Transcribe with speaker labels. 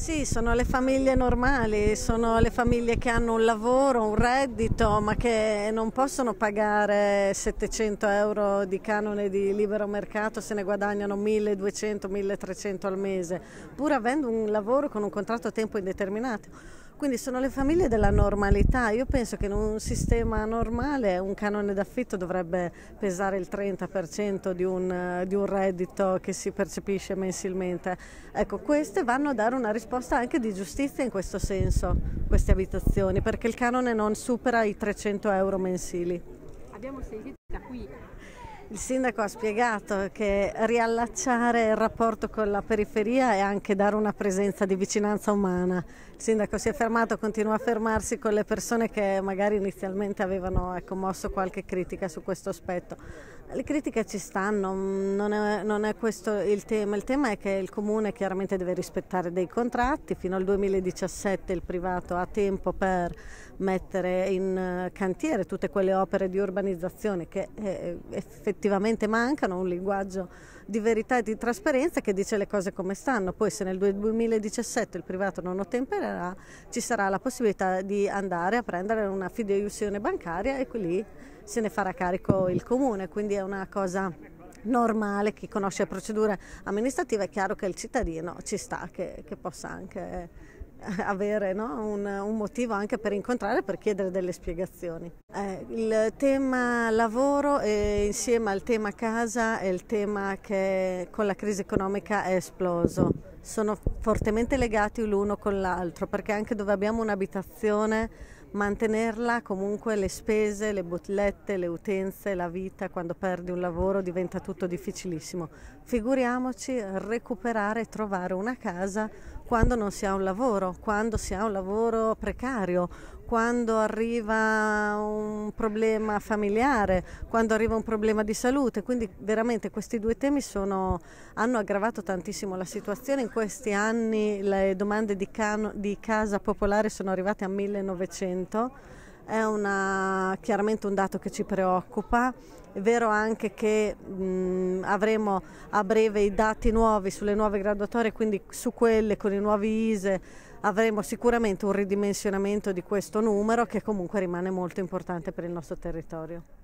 Speaker 1: Sì, sono le famiglie normali, sono le famiglie che hanno un lavoro, un reddito, ma che non possono pagare 700 euro di canone di libero mercato se ne guadagnano 1200-1300 al mese, pur avendo un lavoro con un contratto a tempo indeterminato. Quindi sono le famiglie della normalità. Io penso che in un sistema normale un canone d'affitto dovrebbe pesare il 30% di un, di un, reddito che si percepisce mensilmente. Ecco, queste vanno a dare una risposta anche di giustizia in questo senso, queste abitazioni, perché il canone non supera i 300 euro mensili. Abbiamo sentito da qui il sindaco ha spiegato che riallacciare il rapporto con la periferia è anche dare una presenza di vicinanza umana. Il sindaco si è fermato, continua a fermarsi con le persone che magari inizialmente avevano ecco, mosso qualche critica su questo aspetto. Le critiche ci stanno, mm, non è, non è questo il tema. Il tema è che il comune chiaramente deve rispettare dei contratti. Fino al 2017 il privato ha tempo per mettere in eh, cantiere tutte quelle opere di urbanizzazione che eh, eh, effettivamente oggettivamente mancano, un linguaggio di verità e di trasparenza che dice le cose come stanno. Poi se nel 2017 il privato non ottempererà ci sarà la possibilità di andare a prendere una fideiussione bancaria e lì se ne farà carico il comune, quindi è una cosa normale, chi conosce le procedure amministrative è chiaro che il cittadino ci sta, che, che possa anche avere no? un, un, motivo anche per incontrare, per chiedere delle spiegazioni. Eh, il tema lavoro e insieme al tema casa è il tema che con la crisi economica è esploso. Sono fortemente legati l'uno con l'altro perché anche dove abbiamo un'abitazione mantenerla comunque le spese, le bollette, le utenze, la vita, quando perdi un lavoro diventa tutto difficilissimo. Figuriamoci recuperare e trovare una casa quando non si ha un lavoro, quando si ha un lavoro precario, quando arriva un problema familiare, quando arriva un problema di salute, quindi veramente questi due temi sono, hanno aggravato tantissimo la situazione, in questi anni le domande di, cano, di casa popolare sono arrivate a 1900, è una chiaramente un dato che ci preoccupa. È vero anche che mh, avremo a breve i dati nuovi sulle nuove graduatorie, quindi su quelle con i nuovi ISE avremo sicuramente un ridimensionamento di questo numero che comunque rimane molto importante per il nostro territorio.